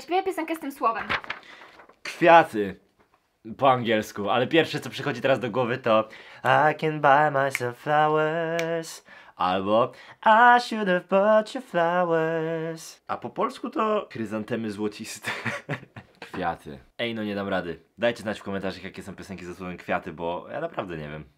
Zaśpiewaj piosenkę z tym słowem. Kwiaty. Po angielsku, ale pierwsze co przychodzi teraz do głowy to I can buy myself flowers albo I should have bought you flowers. A po polsku to chryzantemy złociste. kwiaty. Ej, no nie dam rady. Dajcie znać w komentarzach, jakie są piosenki ze słowem kwiaty, bo ja naprawdę nie wiem.